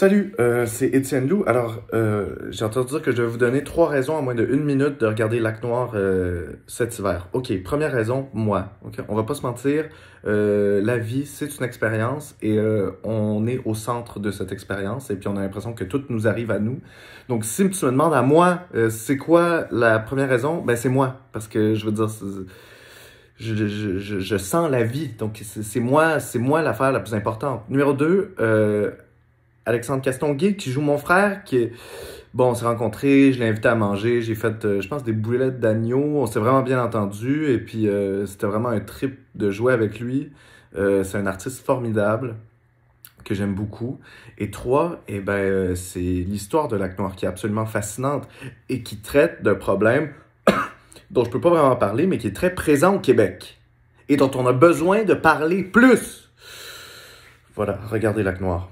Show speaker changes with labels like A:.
A: Salut, euh, c'est Étienne Lou. Alors, euh, j'ai entendu dire que je vais vous donner trois raisons en moins de une minute de regarder Lac Noir euh, cet hiver. Ok, première raison, moi. Ok, on va pas se mentir, euh, la vie c'est une expérience et on est au centre de cette expérience et puis on a l'impression que tout nous arrive à nous. Donc, si tu me demandes à moi, c'est quoi la première raison Ben c'est moi, parce que je veux dire. Je, sens la vie. Donc, c'est moi, c'est moi l'affaire la plus importante. Numéro deux... euh, Alexandre Castonguay, qui joue mon frère, qui est... Bon, on s'est rencontrés, je l'ai invité à manger, j'ai fait, euh, je pense, des boulettes d'agneau, on s'est vraiment bien entendu, et puis euh, c'était vraiment un trip de jouer avec lui. Euh, c'est un artiste formidable que j'aime beaucoup. Et trois, et eh ben, c'est l'histoire de Lac Noir qui est absolument fascinante et qui traite d'un problème dont je peux pas vraiment parler, mais qui est très présent au Québec et dont on a besoin de parler plus. Voilà, regardez Lac Noir.